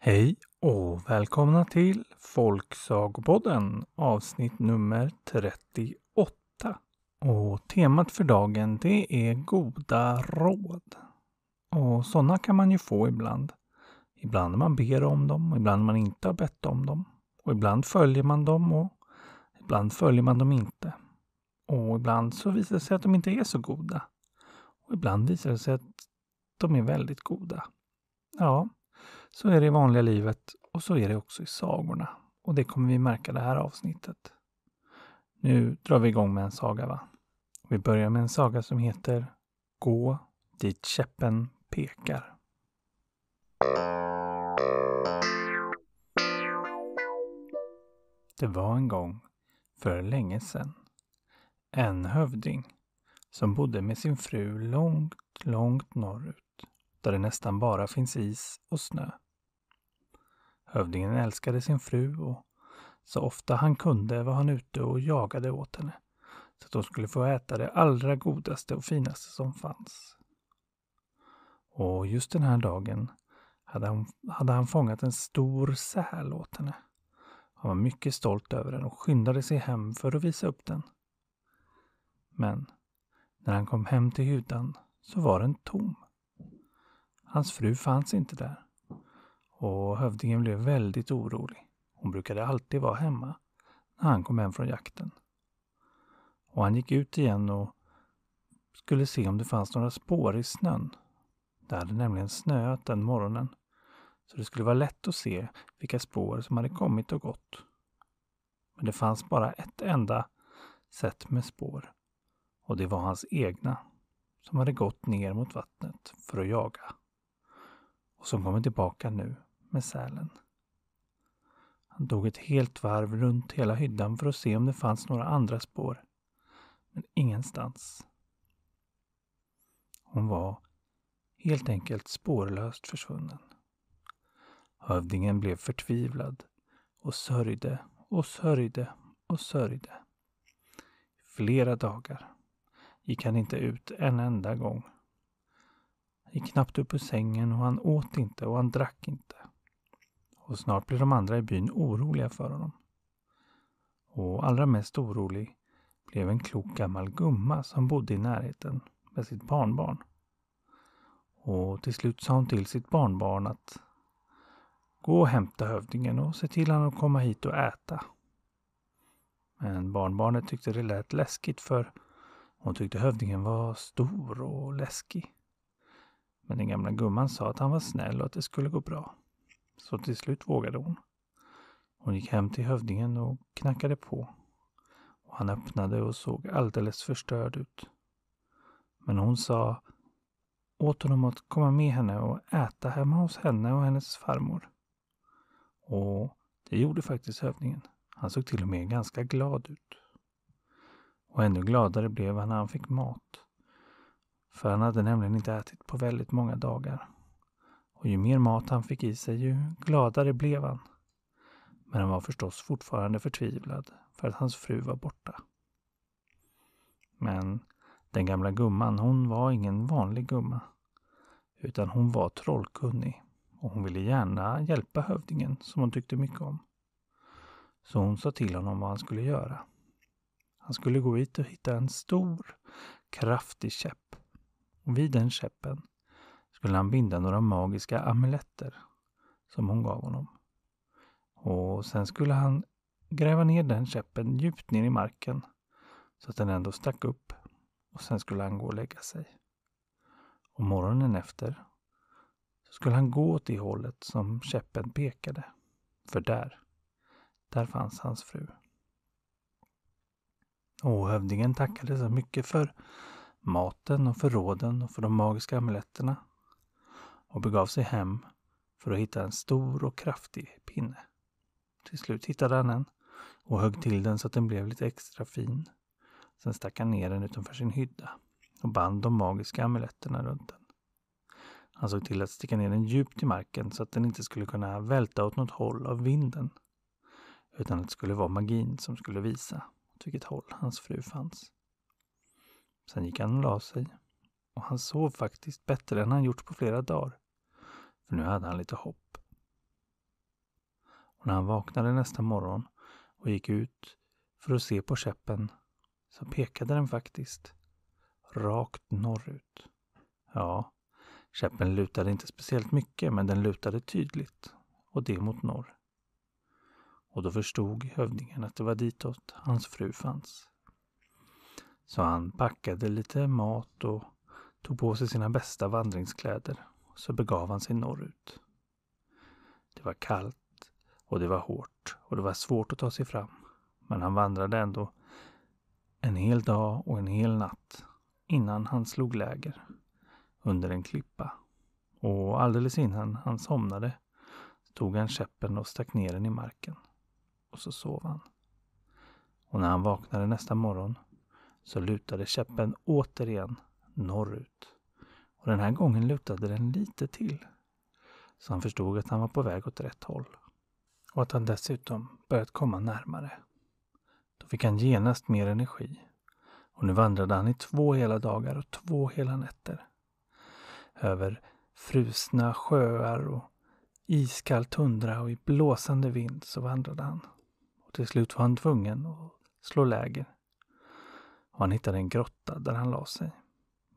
Hej och välkomna till Folksagopodden avsnitt nummer 38. Och temat för dagen det är goda råd. Och sådana kan man ju få ibland. Ibland när man ber om dem, ibland när man inte har bett om dem. Och ibland följer man dem och ibland följer man dem inte och ibland så visar det sig att de inte är så goda. Och ibland visar det sig att de är väldigt goda. Ja, så är det i vanliga livet och så är det också i sagorna. Och det kommer vi märka det här avsnittet. Nu drar vi igång med en saga va? Vi börjar med en saga som heter Gå dit käppen pekar. Det var en gång, för länge sedan, en hövding som bodde med sin fru långt, långt norrut där det nästan bara finns is och snö. Hövdingen älskade sin fru och så ofta han kunde var han ute och jagade åt henne så att hon skulle få äta det allra godaste och finaste som fanns. Och just den här dagen hade han, hade han fångat en stor säl åt henne. Han var mycket stolt över den och skyndade sig hem för att visa upp den. Men när han kom hem till hyddan så var den tom. Hans fru fanns inte där. Och hövdingen blev väldigt orolig. Hon brukade alltid vara hemma när han kom hem från jakten. Och han gick ut igen och skulle se om det fanns några spår i snön. Det hade nämligen snöat den morgonen. Så det skulle vara lätt att se vilka spår som hade kommit och gått. Men det fanns bara ett enda sätt med spår och det var hans egna som hade gått ner mot vattnet för att jaga och som kommer tillbaka nu med sälen. Han tog ett helt varv runt hela hyddan för att se om det fanns några andra spår, men ingenstans. Hon var helt enkelt spårlöst försvunnen. Hövdingen blev förtvivlad och sörjde och sörjde och sörjde. I flera dagar gick han inte ut en enda gång. Han gick knappt upp ur sängen och han åt inte och han drack inte. Och snart blev de andra i byn oroliga för honom. Och allra mest orolig blev en klok gammal gumma som bodde i närheten med sitt barnbarn. Och till slut sa hon till sitt barnbarn att Gå och hämta hövdingen och se till honom att komma hit och äta. Men barnbarnet tyckte det lät läskigt för hon tyckte hövdingen var stor och läskig. Men den gamla gumman sa att han var snäll och att det skulle gå bra. Så till slut vågade hon. Hon gick hem till hövdingen och knackade på. Och han öppnade och såg alldeles förstörd ut. Men hon sa åt honom att komma med henne och äta hemma hos henne och hennes farmor. Och det gjorde faktiskt hövdingen. Han såg till och med ganska glad ut. Och ännu gladare blev han när han fick mat. För han hade nämligen inte ätit på väldigt många dagar. Och ju mer mat han fick i sig, ju gladare blev han. Men han var förstås fortfarande förtvivlad för att hans fru var borta. Men den gamla gumman, hon var ingen vanlig gumma. Utan hon var trollkunnig och hon ville gärna hjälpa hövdingen som hon tyckte mycket om. Så hon sa till honom vad han skulle göra. Han skulle gå ut och hitta en stor, kraftig käpp. Och vid den käppen skulle han binda några magiska amuletter som hon gav honom. Och sen skulle han gräva ner den käppen djupt ner i marken så att den ändå stack upp och sen skulle han gå och lägga sig. Och morgonen efter så skulle han gå åt det hållet som käppen pekade. För där, där fanns hans fru. Och hövdingen tackade så mycket för maten och för råden och för de magiska amuletterna och begav sig hem för att hitta en stor och kraftig pinne. Till slut hittade han en och högg till den så att den blev lite extra fin. Sen stack han ner den utanför sin hydda och band de magiska amuletterna runt den. Han såg till att sticka ner den djupt i marken så att den inte skulle kunna välta åt något håll av vinden. Utan att det skulle vara magin som skulle visa åt vilket håll hans fru fanns. Sen gick han och la sig. Och han sov faktiskt bättre än han gjort på flera dagar. För nu hade han lite hopp. Och när han vaknade nästa morgon och gick ut för att se på käppen så pekade den faktiskt rakt norrut. Ja, käppen lutade inte speciellt mycket men den lutade tydligt och det mot norr och då förstod hövdingen att det var ditåt hans fru fanns. Så han packade lite mat och tog på sig sina bästa vandringskläder, så begav han sig norrut. Det var kallt och det var hårt och det var svårt att ta sig fram, men han vandrade ändå en hel dag och en hel natt innan han slog läger under en klippa. Och alldeles innan han somnade tog han käppen och stack ner den i marken och så sov han. Och när han vaknade nästa morgon så lutade käppen återigen norrut. Och den här gången lutade den lite till. Så han förstod att han var på väg åt rätt håll. Och att han dessutom börjat komma närmare. Då fick han genast mer energi. Och nu vandrade han i två hela dagar och två hela nätter. Över frusna sjöar och iskall tundra och i blåsande vind så vandrade han till slut var han tvungen att slå läger. Och han hittade en grotta där han la sig.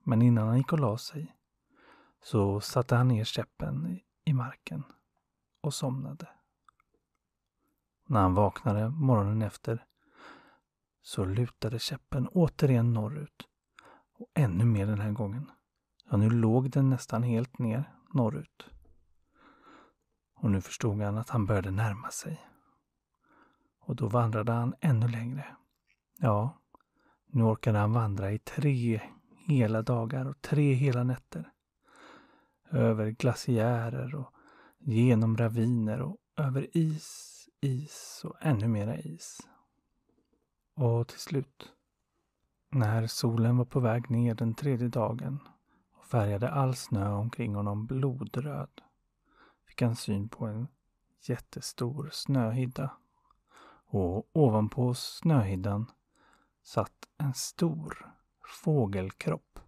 Men innan han gick och la sig så satte han ner käppen i marken och somnade. När han vaknade morgonen efter så lutade käppen återigen norrut. Och ännu mer den här gången. Ja, nu låg den nästan helt ner norrut. Och nu förstod han att han började närma sig och då vandrade han ännu längre. Ja, nu orkade han vandra i tre hela dagar och tre hela nätter. Över glaciärer och genom raviner och över is, is och ännu mera is. Och till slut, när solen var på väg ner den tredje dagen och färgade all snö omkring honom blodröd, fick han syn på en jättestor snöhydda och ovanpå snöhyddan satt en stor fågelkropp.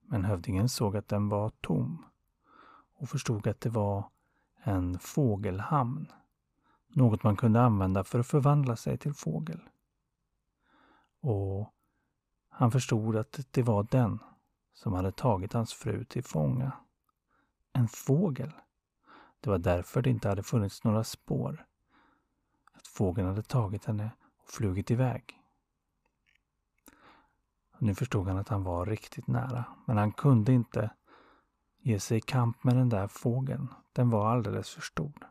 Men hövdingen såg att den var tom och förstod att det var en fågelhamn. Något man kunde använda för att förvandla sig till fågel. Och han förstod att det var den som hade tagit hans fru till fånga. En fågel. Det var därför det inte hade funnits några spår att fågeln hade tagit henne och flugit iväg. Nu förstod han att han var riktigt nära, men han kunde inte ge sig i kamp med den där fågeln. Den var alldeles för stor.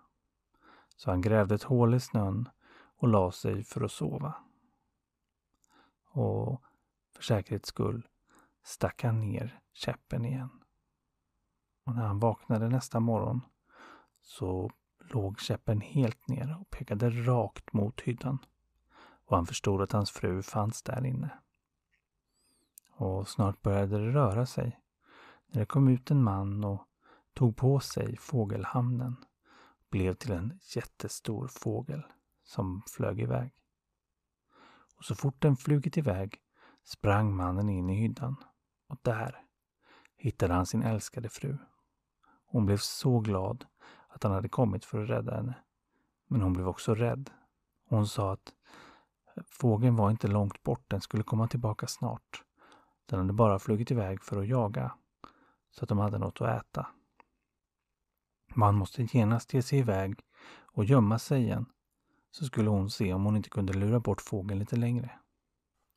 Så han grävde ett hål i snön och la sig för att sova. Och för säkerhets skull stack han ner käppen igen. Och när han vaknade nästa morgon så låg käppen helt ner och pekade rakt mot hyddan. Och han förstod att hans fru fanns där inne. Och snart började det röra sig. När det kom ut en man och tog på sig fågelhamnen. Blev till en jättestor fågel som flög iväg. Och så fort den flugit iväg sprang mannen in i hyddan. Och där hittade han sin älskade fru. Hon blev så glad att han hade kommit för att rädda henne. Men hon blev också rädd. Hon sa att fågeln var inte långt bort, den skulle komma tillbaka snart. Den hade bara flugit iväg för att jaga, så att de hade något att äta. Man måste genast ge sig iväg och gömma sig igen, så skulle hon se om hon inte kunde lura bort fågeln lite längre.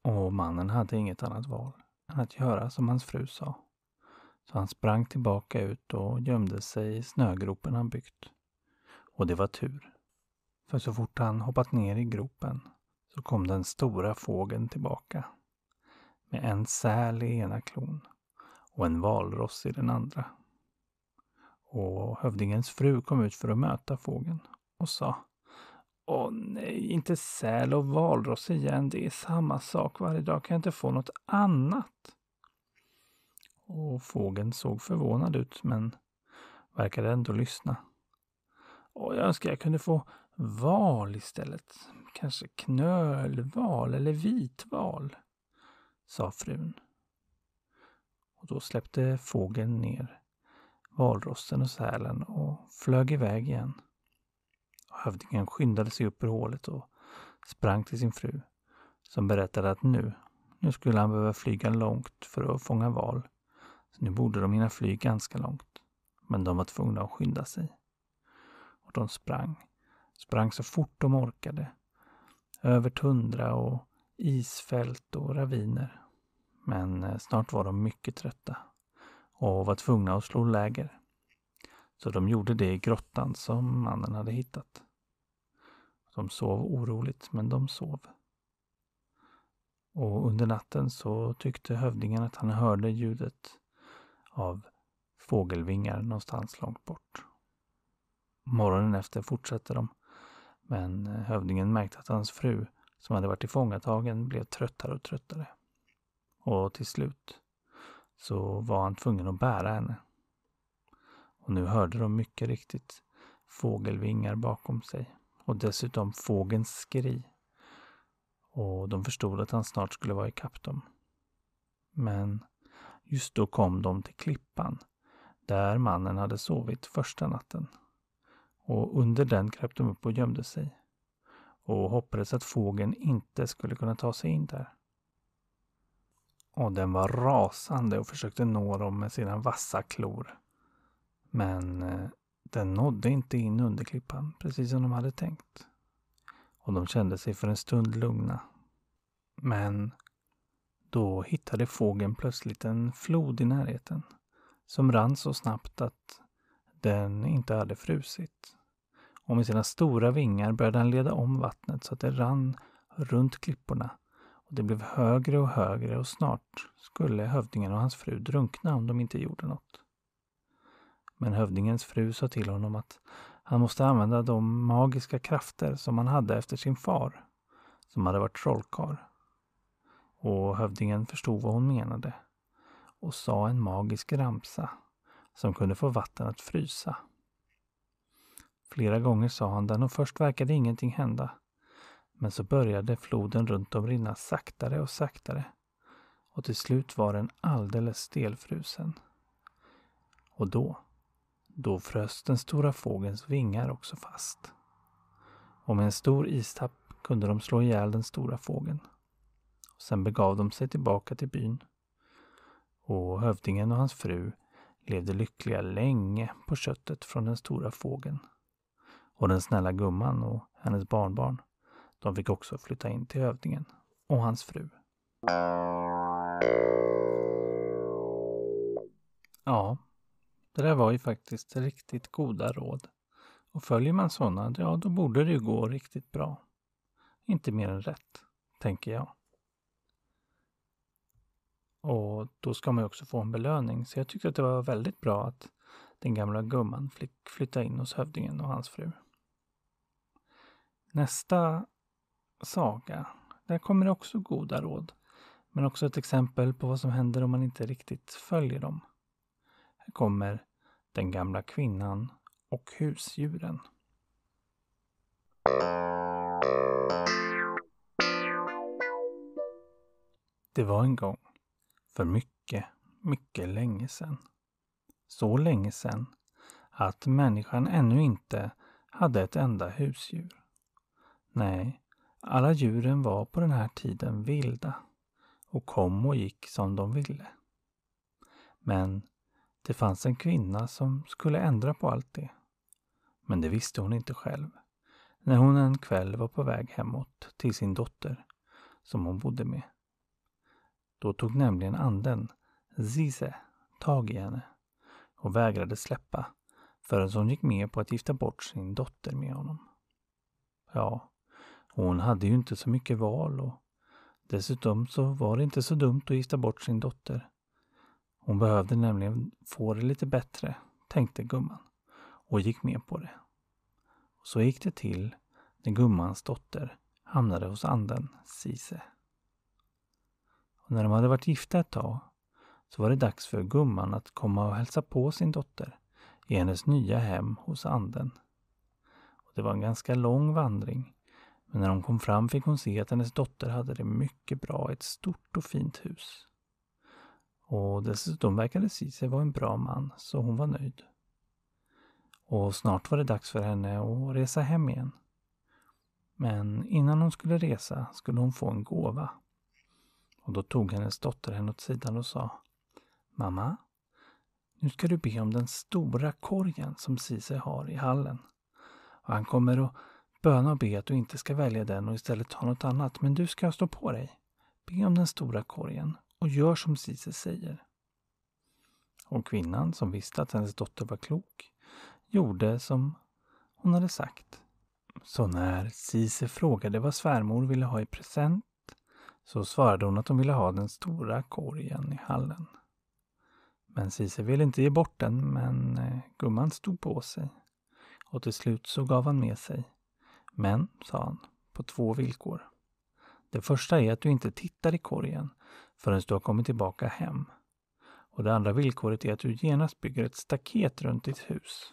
Och mannen hade inget annat val än att göra som hans fru sa. Så han sprang tillbaka ut och gömde sig i snögropen han byggt. Och det var tur. För så fort han hoppat ner i gropen så kom den stora fågeln tillbaka. Med en säl i ena klon och en valross i den andra. Och hövdingens fru kom ut för att möta fågeln och sa Åh nej, inte säl och valross igen. Det är samma sak varje dag. Kan jag inte få något annat? och fågeln såg förvånad ut men verkade ändå lyssna. Och jag önskar jag kunde få val istället. Kanske knölval eller vitval, sa frun. Och Då släppte fågeln ner valrossen och sälen och flög iväg igen. Hövdingen skyndade sig upp ur hålet och sprang till sin fru som berättade att nu, nu skulle han behöva flyga långt för att fånga val så nu borde de hinna fly ganska långt. Men de var tvungna att skynda sig. Och de sprang. Sprang så fort de orkade. Över tundra och isfält och raviner. Men eh, snart var de mycket trötta och var tvungna att slå läger. Så de gjorde det i grottan som mannen hade hittat. De sov oroligt, men de sov. Och under natten så tyckte hövdingen att han hörde ljudet av fågelvingar någonstans långt bort. Morgonen efter fortsatte de, men hövdingen märkte att hans fru, som hade varit tillfångatagen, blev tröttare och tröttare. Och till slut så var han tvungen att bära henne. Och nu hörde de mycket riktigt fågelvingar bakom sig och dessutom fågens skri. Och de förstod att han snart skulle vara ikapp dem. Men Just då kom de till klippan, där mannen hade sovit första natten. Och under den kröp de upp och gömde sig och hoppades att fågeln inte skulle kunna ta sig in där. Och den var rasande och försökte nå dem med sina vassa klor. Men eh, den nådde inte in under klippan, precis som de hade tänkt. Och de kände sig för en stund lugna. Men då hittade fågeln plötsligt en flod i närheten som rann så snabbt att den inte hade frusit. Och med sina stora vingar började den leda om vattnet så att det rann runt klipporna och det blev högre och högre och snart skulle hövdingen och hans fru drunkna om de inte gjorde något. Men hövdingens fru sa till honom att han måste använda de magiska krafter som han hade efter sin far, som hade varit trollkarl och hövdingen förstod vad hon menade och sa en magisk ramsa som kunde få vatten att frysa. Flera gånger sa han den och först verkade ingenting hända. Men så började floden runt om rinna saktare och saktare och till slut var den alldeles stelfrusen. Och då, då frös den stora fågelns vingar också fast. Och med en stor istapp kunde de slå ihjäl den stora fågeln. Sen begav de sig tillbaka till byn. Och hövdingen och hans fru levde lyckliga länge på köttet från den stora fågeln. Och den snälla gumman och hennes barnbarn, de fick också flytta in till hövdingen och hans fru. Ja, det där var ju faktiskt riktigt goda råd. Och följer man sådana, ja då borde det ju gå riktigt bra. Inte mer än rätt, tänker jag. Och då ska man också få en belöning. Så jag tyckte att det var väldigt bra att den gamla gumman fick flytta in hos hövdingen och hans fru. Nästa saga, där kommer det också goda råd. Men också ett exempel på vad som händer om man inte riktigt följer dem. Här kommer Den gamla kvinnan och husdjuren. Det var en gång för mycket, mycket länge sedan. Så länge sedan att människan ännu inte hade ett enda husdjur. Nej, alla djuren var på den här tiden vilda och kom och gick som de ville. Men det fanns en kvinna som skulle ändra på allt det. Men det visste hon inte själv. När hon en kväll var på väg hemåt till sin dotter som hon bodde med. Då tog nämligen anden, Zize, tag i henne och vägrade släppa förrän hon gick med på att gifta bort sin dotter med honom. Ja, hon hade ju inte så mycket val och dessutom så var det inte så dumt att gifta bort sin dotter. Hon behövde nämligen få det lite bättre, tänkte gumman och gick med på det. Så gick det till när gummans dotter hamnade hos anden Sise. Och när de hade varit gifta ett tag så var det dags för gumman att komma och hälsa på sin dotter i hennes nya hem hos anden. Och det var en ganska lång vandring men när hon kom fram fick hon se att hennes dotter hade det mycket bra i ett stort och fint hus. Och dessutom verkade Cici vara en bra man, så hon var nöjd. Och snart var det dags för henne att resa hem igen. Men innan hon skulle resa skulle hon få en gåva och då tog hennes dotter henne åt sidan och sa Mamma, nu ska du be om den stora korgen som Sise har i hallen. Och han kommer att böna och be att du inte ska välja den och istället ta något annat, men du ska stå på dig. Be om den stora korgen och gör som Sise säger. Och kvinnan, som visste att hennes dotter var klok, gjorde som hon hade sagt. Så när Sise frågade vad svärmor ville ha i present så svarade hon att hon ville ha den stora korgen i hallen. Men Sise ville inte ge bort den, men eh, gumman stod på sig. Och till slut så gav han med sig. Men, sa han, på två villkor. Det första är att du inte tittar i korgen förrän du har kommit tillbaka hem. Och det andra villkoret är att du genast bygger ett staket runt ditt hus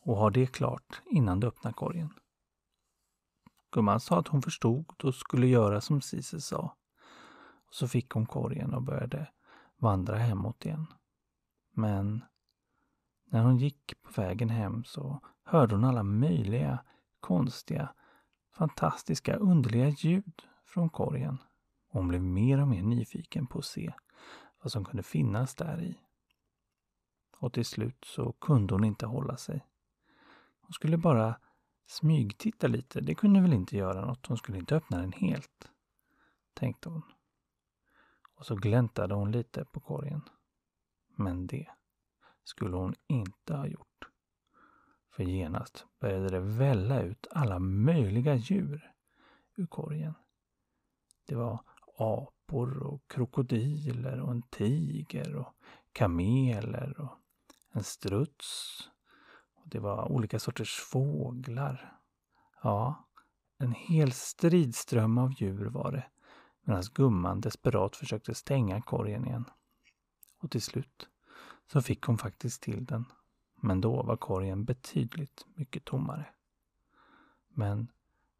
och har det klart innan du öppnar korgen. Gumman sa att hon förstod och skulle göra som Sise sa. Och så fick hon korgen och började vandra hemåt igen. Men när hon gick på vägen hem så hörde hon alla möjliga konstiga, fantastiska, underliga ljud från korgen. hon blev mer och mer nyfiken på att se vad som kunde finnas där i. Och till slut så kunde hon inte hålla sig. Hon skulle bara Smygtitta lite, det kunde väl inte göra något. Hon skulle inte öppna den helt, tänkte hon. Och så gläntade hon lite på korgen. Men det skulle hon inte ha gjort. För genast började det välla ut alla möjliga djur ur korgen. Det var apor och krokodiler och en tiger och kameler och en struts det var olika sorters fåglar. Ja, en hel stridström av djur var det, medan gumman desperat försökte stänga korgen igen. Och till slut så fick hon faktiskt till den, men då var korgen betydligt mycket tommare. Men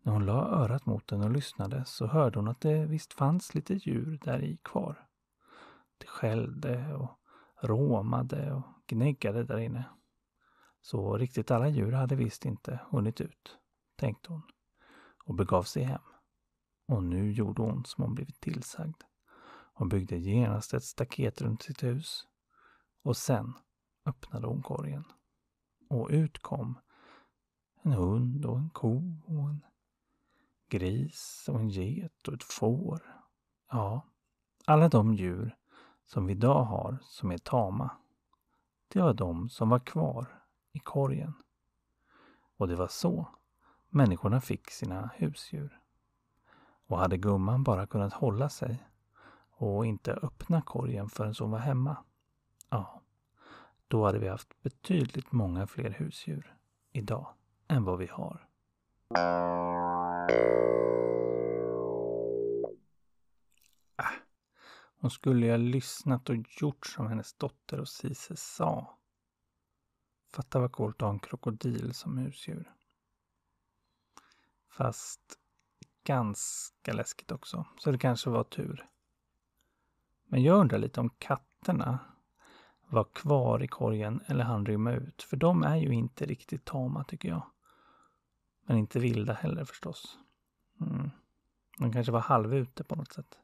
när hon la örat mot den och lyssnade så hörde hon att det visst fanns lite djur där i kvar. Det skällde och råmade och gnäggade där inne. Så riktigt alla djur hade visst inte hunnit ut, tänkte hon och begav sig hem. Och nu gjorde hon som hon blivit tillsagd. Hon byggde genast ett staket runt sitt hus och sen öppnade hon korgen. Och ut kom en hund och en ko och en gris och en get och ett får. Ja, alla de djur som vi idag har som är tama. Det var de som var kvar i korgen. Och det var så människorna fick sina husdjur. Och hade gumman bara kunnat hålla sig och inte öppna korgen förrän hon var hemma, ja, då hade vi haft betydligt många fler husdjur idag än vad vi har. Äh, hon skulle ju ha lyssnat och gjort som hennes dotter och Sise sa. Fatta vad coolt att ha en krokodil som husdjur. Fast ganska läskigt också, så det kanske var tur. Men jag undrar lite om katterna var kvar i korgen eller han rymma ut, för de är ju inte riktigt tama tycker jag. Men inte vilda heller förstås. Mm. De kanske var halvute på något sätt.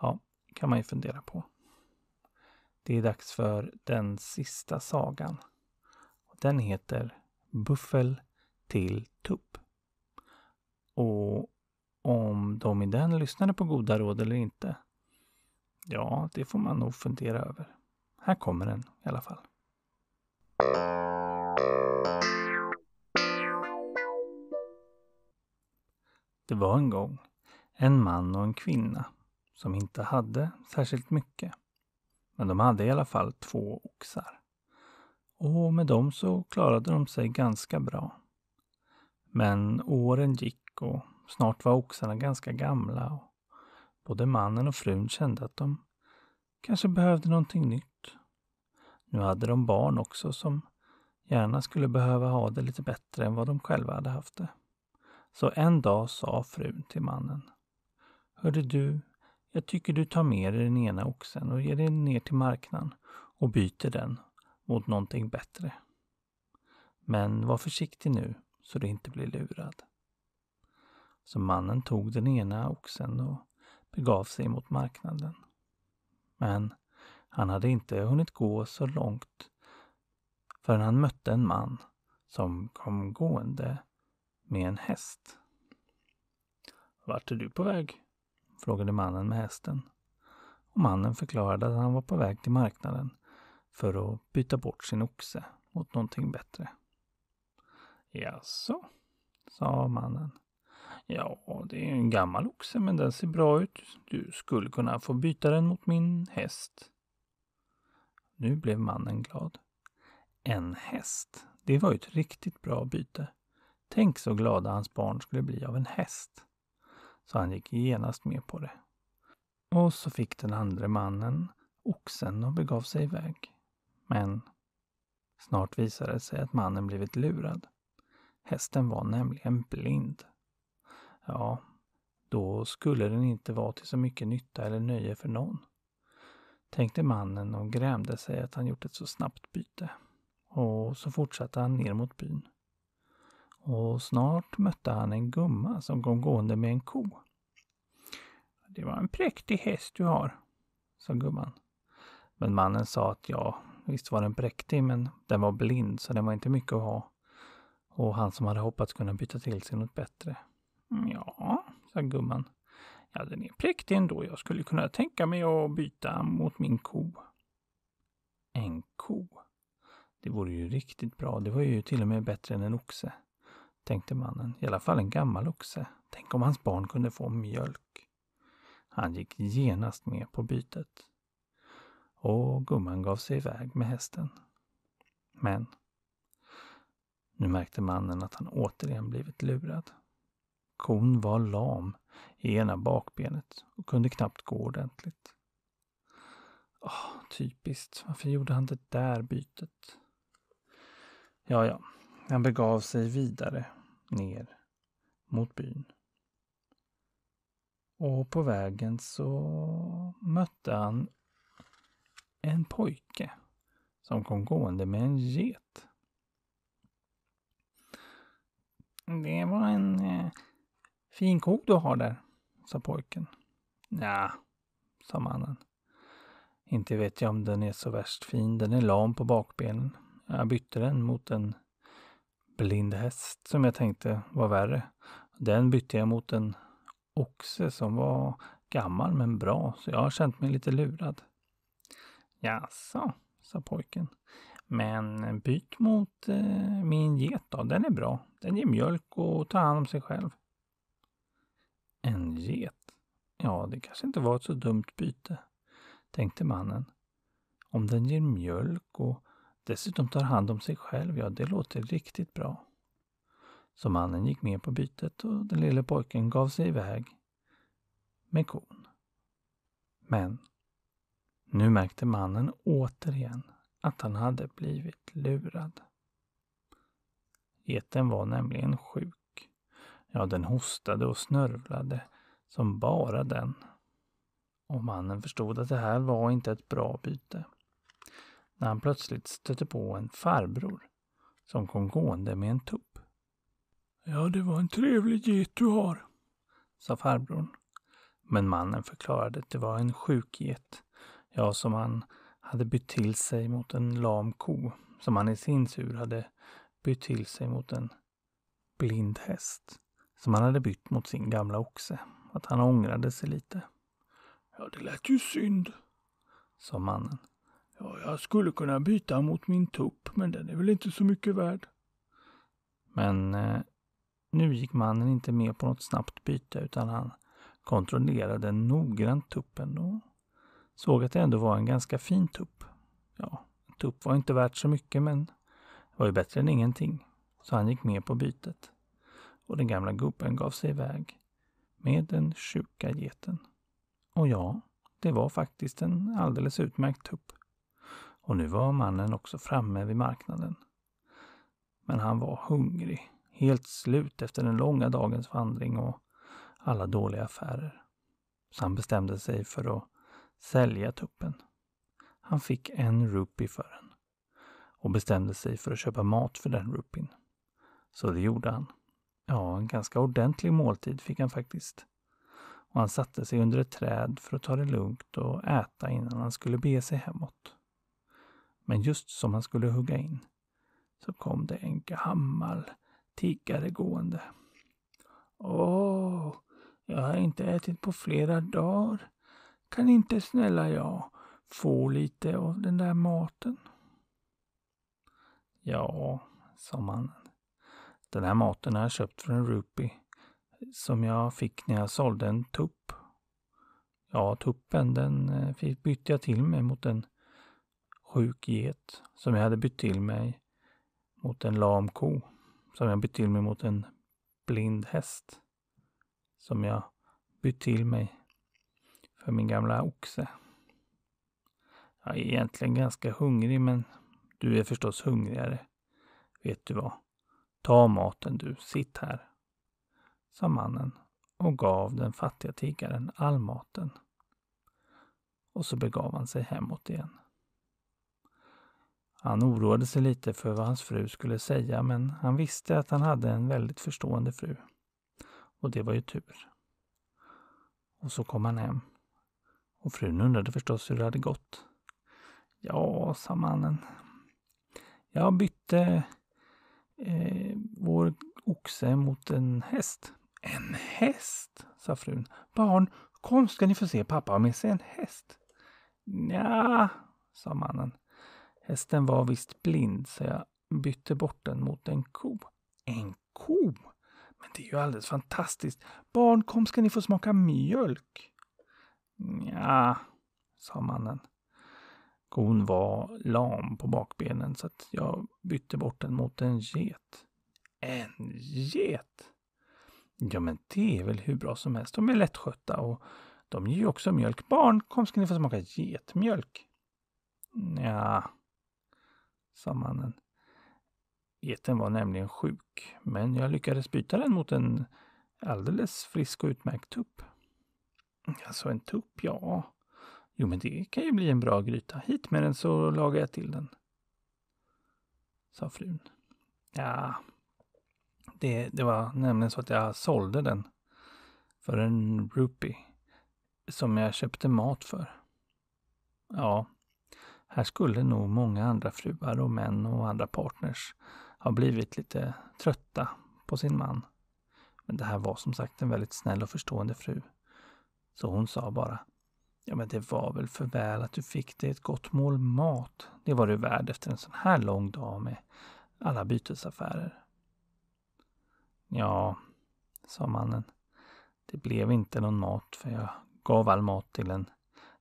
Ja, kan man ju fundera på. Det är dags för den sista sagan. Den heter Buffel till tupp. Och om de i den lyssnade på goda råd eller inte? Ja, det får man nog fundera över. Här kommer den i alla fall. Det var en gång en man och en kvinna som inte hade särskilt mycket. Men de hade i alla fall två oxar och med dem så klarade de sig ganska bra. Men åren gick och snart var oxarna ganska gamla och både mannen och frun kände att de kanske behövde någonting nytt. Nu hade de barn också som gärna skulle behöva ha det lite bättre än vad de själva hade haft det. Så en dag sa frun till mannen. Hörde du, jag tycker du tar med dig den ena oxen och ger den ner till marknaden och byter den mot någonting bättre. Men var försiktig nu så du inte blir lurad. Så mannen tog den ena oxen och begav sig mot marknaden. Men han hade inte hunnit gå så långt förrän han mötte en man som kom gående med en häst. Vart är du på väg? frågade mannen med hästen. Och mannen förklarade att han var på väg till marknaden för att byta bort sin oxe mot någonting bättre. Jaså, sa mannen. Ja, det är en gammal oxe, men den ser bra ut. Du skulle kunna få byta den mot min häst. Nu blev mannen glad. En häst, det var ju ett riktigt bra byte. Tänk så glada hans barn skulle bli av en häst. Så han gick genast med på det. Och så fick den andra mannen oxen och begav sig iväg. Men snart visade det sig att mannen blivit lurad. Hästen var nämligen blind. Ja, då skulle den inte vara till så mycket nytta eller nöje för någon. Tänkte mannen och grämde sig att han gjort ett så snabbt byte. Och så fortsatte han ner mot byn. Och snart mötte han en gumma som kom gående med en ko. Det var en präktig häst du har, sa gumman. Men mannen sa att ja, Visst var den präktig, men den var blind så den var inte mycket att ha. Och han som hade hoppats kunna byta till sig något bättre. Mm, ja, sa gumman. Ja, den är präktig ändå. Jag skulle kunna tänka mig att byta mot min ko. En ko? Det vore ju riktigt bra. Det var ju till och med bättre än en oxe, tänkte mannen. I alla fall en gammal oxe. Tänk om hans barn kunde få mjölk. Han gick genast med på bytet och gumman gav sig iväg med hästen. Men nu märkte mannen att han återigen blivit lurad. Kon var lam i ena bakbenet och kunde knappt gå ordentligt. Oh, typiskt, varför gjorde han det där bytet? Ja, ja, han begav sig vidare ner mot byn. Och på vägen så mötte han en pojke som kom gående med en get. Det var en eh, fin ko du har där, sa pojken. Ja, sa mannen. Inte vet jag om den är så värst fin. Den är lam på bakbenen. Jag bytte den mot en blind häst som jag tänkte var värre. Den bytte jag mot en oxe som var gammal men bra, så jag har känt mig lite lurad. Jaså, sa pojken. Men byt mot eh, min get då, den är bra. Den ger mjölk och tar hand om sig själv. En get? Ja, det kanske inte var ett så dumt byte, tänkte mannen. Om den ger mjölk och dessutom tar hand om sig själv, ja det låter riktigt bra. Så mannen gick med på bytet och den lille pojken gav sig iväg med kon. Men nu märkte mannen återigen att han hade blivit lurad. Geten var nämligen sjuk. Ja, den hostade och snörvlade som bara den. Och mannen förstod att det här var inte ett bra byte. När han plötsligt stötte på en farbror som kom gående med en tupp. Ja, det var en trevlig get du har, sa farbrorn. Men mannen förklarade att det var en sjuk get ja, som han hade bytt till sig mot en lam ko, som han i sin tur hade bytt till sig mot en blind häst, som han hade bytt mot sin gamla oxe. Att han ångrade sig lite. Ja, det lät ju synd, sa mannen. Ja, jag skulle kunna byta mot min tupp, men den är väl inte så mycket värd. Men eh, nu gick mannen inte med på något snabbt byte utan han kontrollerade noggrant tuppen och såg att det ändå var en ganska fin tupp. Ja, en tupp var inte värt så mycket, men det var ju bättre än ingenting. Så han gick med på bytet. Och den gamla gubben gav sig iväg med den sjuka geten. Och ja, det var faktiskt en alldeles utmärkt tupp. Och nu var mannen också framme vid marknaden. Men han var hungrig, helt slut efter den långa dagens vandring och alla dåliga affärer. Så han bestämde sig för att sälja tuppen. Han fick en rupie för den och bestämde sig för att köpa mat för den rupien. Så det gjorde han. Ja, en ganska ordentlig måltid fick han faktiskt. Och han satte sig under ett träd för att ta det lugnt och äta innan han skulle bege sig hemåt. Men just som han skulle hugga in så kom det en gammal tiggare gående. Åh, jag har inte ätit på flera dagar, kan inte snälla jag få lite av den där maten? Ja, sa mannen. Den här maten har jag köpt från en rupee som jag fick när jag sålde en tupp. Ja, tuppen den eh, bytte jag till mig mot en sjuk get som jag hade bytt till mig mot en lam ko som jag bytt till mig mot en blind häst som jag bytt till mig för min gamla oxe. Jag är egentligen ganska hungrig, men du är förstås hungrigare. Vet du vad? Ta maten du, sitt här, sa mannen och gav den fattiga tiggaren all maten. Och så begav han sig hemåt igen. Han oroade sig lite för vad hans fru skulle säga, men han visste att han hade en väldigt förstående fru. Och det var ju tur. Och så kom han hem och frun undrade förstås hur det hade gått. Ja, sa mannen. Jag bytte eh, vår oxe mot en häst. En häst, sa frun. Barn, kom ska ni få se pappa har med sig en häst. Ja, sa mannen. Hästen var visst blind så jag bytte bort den mot en ko. En ko? Men det är ju alldeles fantastiskt. Barn, kom ska ni få smaka mjölk. Ja, sa mannen. Kon var lam på bakbenen så att jag bytte bort den mot en get. En get? Ja, men det är väl hur bra som helst. De är lättskötta och de ger ju också mjölk. Barn, kom ska ni få smaka getmjölk. Ja, sa mannen. Geten var nämligen sjuk, men jag lyckades byta den mot en alldeles frisk och utmärkt tupp. Alltså en tupp, ja. Jo, men det kan ju bli en bra gryta. Hit med den så lagar jag till den. Sa frun. Ja, det, det var nämligen så att jag sålde den för en rupee som jag köpte mat för. Ja, här skulle nog många andra fruar och män och andra partners ha blivit lite trötta på sin man. Men det här var som sagt en väldigt snäll och förstående fru så hon sa bara. Ja men det var väl för väl att du fick dig ett gott mål mat. Det var du värd efter en sån här lång dag med alla bytesaffärer. Ja, sa mannen. Det blev inte någon mat för jag gav all mat till en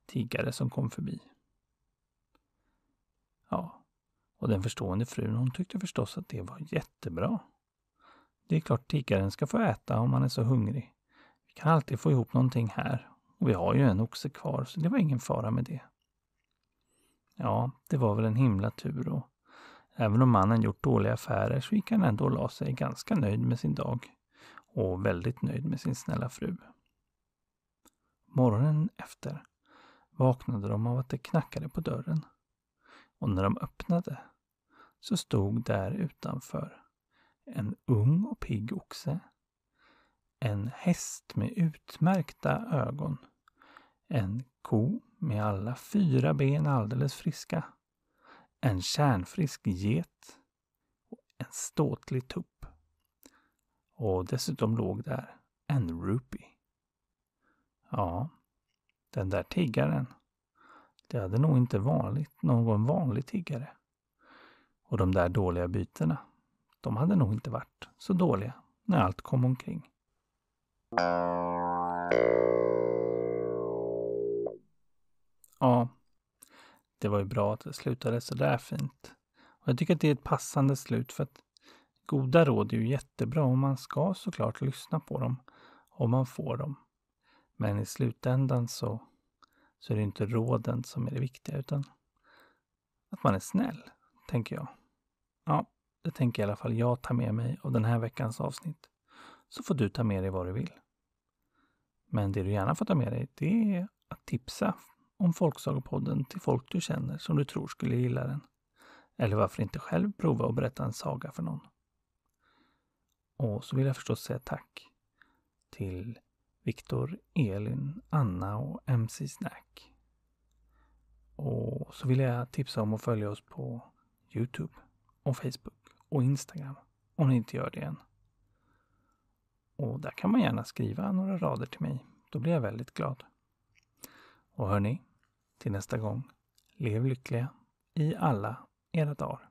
tiggare som kom förbi. Ja, och den förstående frun hon tyckte förstås att det var jättebra. Det är klart tiggaren ska få äta om han är så hungrig kan alltid få ihop någonting här. Och vi har ju en oxe kvar, så det var ingen fara med det. Ja, det var väl en himla tur och även om mannen gjort dåliga affärer så gick han ändå och la sig ganska nöjd med sin dag. Och väldigt nöjd med sin snälla fru. Morgonen efter vaknade de av att det knackade på dörren. Och när de öppnade så stod där utanför en ung och pigg oxe en häst med utmärkta ögon, en ko med alla fyra ben alldeles friska, en kärnfrisk get och en ståtlig tupp. Och dessutom låg där en rupee. Ja, den där tiggaren. Det hade nog inte varit någon vanlig tiggare. Och de där dåliga bytena, de hade nog inte varit så dåliga när allt kom omkring. Ja, det var ju bra att det slutade så där fint. Och jag tycker att det är ett passande slut för att goda råd är ju jättebra och man ska såklart lyssna på dem om man får dem. Men i slutändan så, så är det inte råden som är det viktiga utan att man är snäll, tänker jag. Ja, det tänker i alla fall jag ta med mig av den här veckans avsnitt så får du ta med dig vad du vill. Men det du gärna får ta med dig, det är att tipsa om Folksagopodden till folk du känner som du tror skulle gilla den. Eller varför inte själv prova att berätta en saga för någon? Och så vill jag förstås säga tack till Viktor, Elin, Anna och MC Snack. Och så vill jag tipsa om att följa oss på Youtube och Facebook och Instagram om ni inte gör det än. Och där kan man gärna skriva några rader till mig. Då blir jag väldigt glad. Och hörni, till nästa gång, lev lyckliga i alla era dagar.